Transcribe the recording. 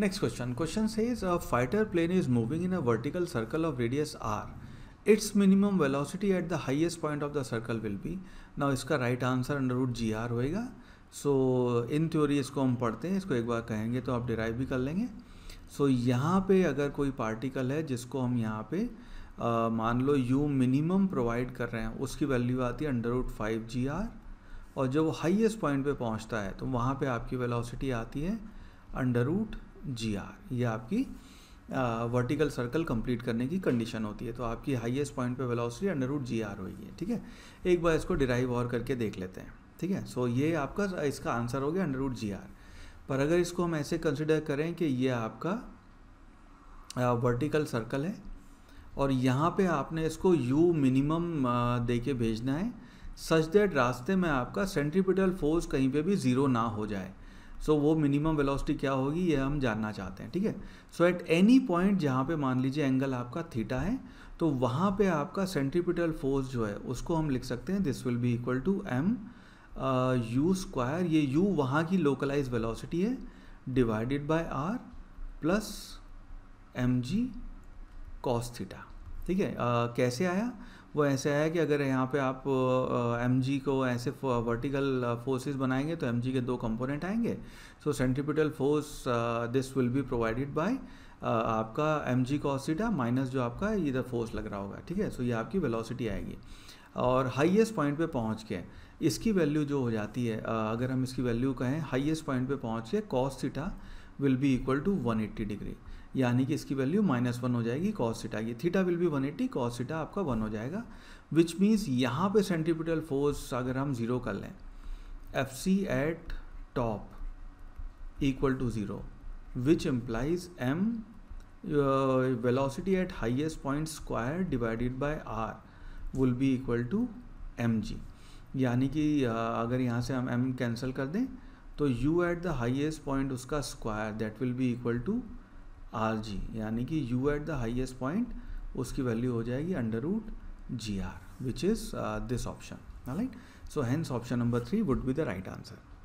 question question से is a fighter plane is moving in a vertical circle of radius R its minimum velocity at the highest point of the circle will be now इसका right answer under root G R होएगा so in theory इसको हम पढ़ते हैं इसको एक बार कहेंगे तो आप डिराइव भी कर लेंगे सो so, यहाँ पे अगर कोई पार्टिकल है जिसको हम यहाँ पे आ, मान लो यू मिनिमम प्रोवाइड कर रहे हैं उसकी वैल्यू आती है under root five G R और जब वो हाइएस्ट पॉइंट पे पहुँचता है तो वहाँ पे आपकी वेलोसिटी आती है अंडर रूट जी आर हाँ, ये आपकी वर्टिकल सर्कल कंप्लीट करने की कंडीशन होती है तो आपकी हाईएस्ट पॉइंट पे velocity under root G R होगी ठीक है एक बार इसको डिराइव और करके देख लेते हैं ठीक है सो ये आपका इसका आंसर हो गया अंडर रूट जी आर पर अगर इसको हम ऐसे कंसिडर करें कि ये आपका वर्टिकल सर्कल है और यहाँ पे आपने इसको यू मिनिमम दे के भेजना है सच दैट रास्ते में आपका सेंट्रीपिटल फोर्स कहीं पे भी ज़ीरो ना हो जाए सो so, वो मिनिमम वेलोसिटी क्या होगी ये हम जानना चाहते हैं ठीक है सो एट एनी पॉइंट जहाँ पे मान लीजिए एंगल आपका थीटा है तो वहाँ पे आपका सेंट्रीपिटल फोर्स जो है उसको हम लिख सकते हैं this will be equal to M U square ये यू वहाँ की लोकलाइज वेलोसिटी है divided by R plus M G cos theta ठीक है कैसे आया वो ऐसे आया कि अगर यहाँ पे आप एम uh, को ऐसे वर्टिकल फोर्सेस बनाएंगे तो एम के दो कंपोनेंट आएंगे so centripetal force this will be provided by आपका एम जी कॉसिटा माइनस जो आपका इधर फोर्स लग रहा होगा ठीक है सो ये आपकी वेलोसिटी आएगी और हाईएस्ट पॉइंट पे पहुँच के इसकी वैल्यू जो हो जाती है अगर हम इसकी वैल्यू कहें हाइएस्ट पॉइंट पर पहुँच के cos theta theta will be equal to 180 degree यानी कि इसकी वैल्यू माइनस वन हो जाएगी कॉस सीटा ये theta will be 180 cos theta आपका वन हो जाएगा विच मीन्स यहाँ पे सेंट्रीपिटल फोर्स अगर हम ज़ीरो कर लें F C at top equal to zero which implies M velocity at highest point square divided by R will be equal to M G यानी कि uh, अगर यहाँ से हम एम कैंसिल कर दें तो u at the highest point उसका square that will be equal to R G यानी कि u at the highest point उसकी वैल्यू हो जाएगी under root G R which is this option right so hence option number three would be the right answer